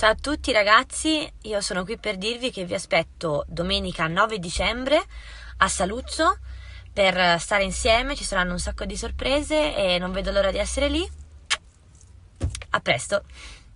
Ciao a tutti ragazzi, io sono qui per dirvi che vi aspetto domenica 9 dicembre a Saluzzo per stare insieme, ci saranno un sacco di sorprese e non vedo l'ora di essere lì. A presto!